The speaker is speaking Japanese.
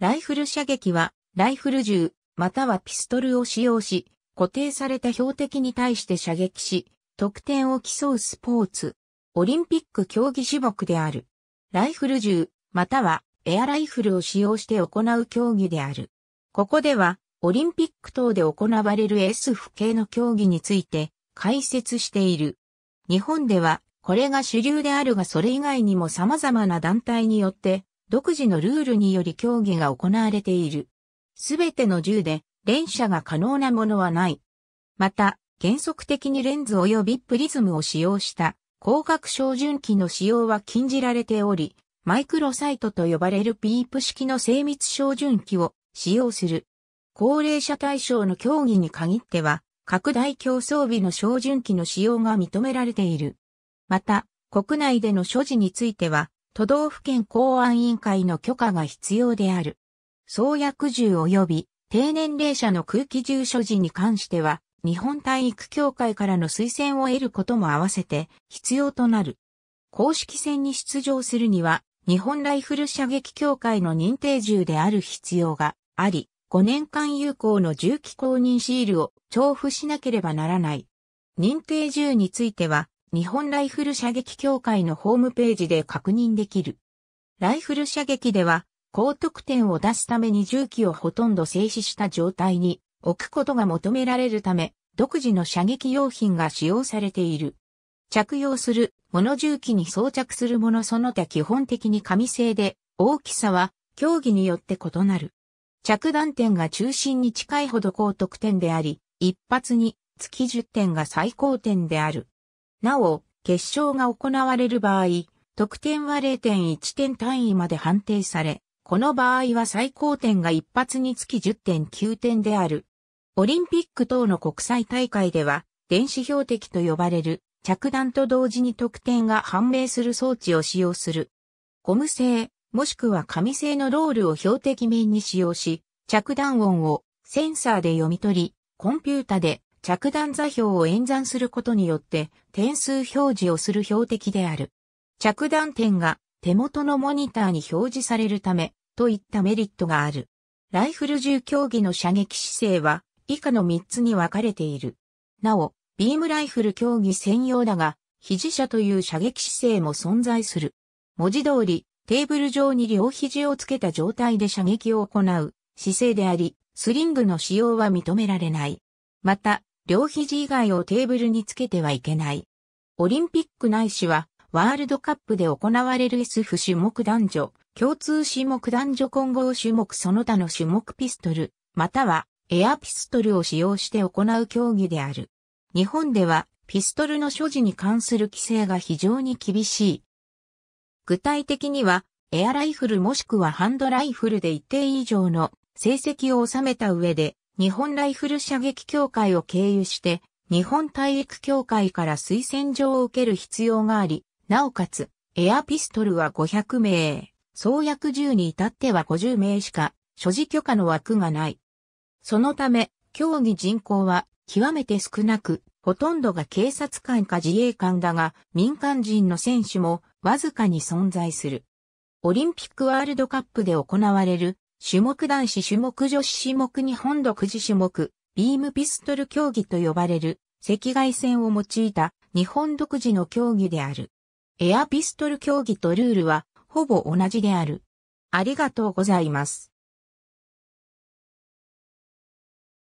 ライフル射撃は、ライフル銃、またはピストルを使用し、固定された標的に対して射撃し、得点を競うスポーツ。オリンピック競技種目である。ライフル銃、またはエアライフルを使用して行う競技である。ここでは、オリンピック等で行われる S 不系の競技について解説している。日本では、これが主流であるがそれ以外にも様々な団体によって独自のルールにより競技が行われている。すべての銃で連射が可能なものはない。また、原則的にレンズ及びプリズムを使用した光学照準器の使用は禁じられており、マイクロサイトと呼ばれるピープ式の精密照準器を使用する。高齢者対象の競技に限っては、拡大競争日の照準器の使用が認められている。また、国内での所持については、都道府県公安委員会の許可が必要である。創薬銃及び低年齢者の空気銃所持に関しては、日本体育協会からの推薦を得ることも合わせて必要となる。公式戦に出場するには、日本ライフル射撃協会の認定銃である必要があり、5年間有効の銃器公認シールを調布しなければならない。認定銃については、日本ライフル射撃協会のホームページで確認できる。ライフル射撃では、高得点を出すために銃器をほとんど静止した状態に置くことが求められるため、独自の射撃用品が使用されている。着用する物重銃器に装着するものその他基本的に紙製で、大きさは競技によって異なる。着弾点が中心に近いほど高得点であり、一発に月10点が最高点である。なお、決勝が行われる場合、得点は0.1点単位まで判定され、この場合は最高点が一発につき10.9点である。オリンピック等の国際大会では、電子標的と呼ばれる、着弾と同時に得点が判明する装置を使用する。ゴム製、もしくは紙製のロールを標的面に使用し、着弾音をセンサーで読み取り、コンピュータで着弾座標を演算することによって点数表示をする標的である。着弾点が手元のモニターに表示されるためといったメリットがある。ライフル銃競技の射撃姿勢は以下の3つに分かれている。なお、ビームライフル競技専用だが、肘射という射撃姿勢も存在する。文字通り、テーブル上に両肘をつけた状態で射撃を行う姿勢であり、スリングの使用は認められない。また、両肘以外をテーブルにつけてはいけない。オリンピックないしは、ワールドカップで行われる SF 種目男女、共通種目男女混合種目その他の種目ピストル、またはエアピストルを使用して行う競技である。日本ではピストルの所持に関する規制が非常に厳しい。具体的にはエアライフルもしくはハンドライフルで一定以上の成績を収めた上で日本ライフル射撃協会を経由して、日本体育協会から推薦状を受ける必要があり、なおかつ、エアピストルは500名、創薬銃に至っては50名しか、所持許可の枠がない。そのため、競技人口は極めて少なく、ほとんどが警察官か自衛官だが、民間人の選手もわずかに存在する。オリンピックワールドカップで行われる種目男子種目女子種目日本独自種目、ビームピストル競技と呼ばれる、赤外線を用いた日本独自の競技である。エアピストル競技とルールは、ほぼ同じである。ありがとうございます。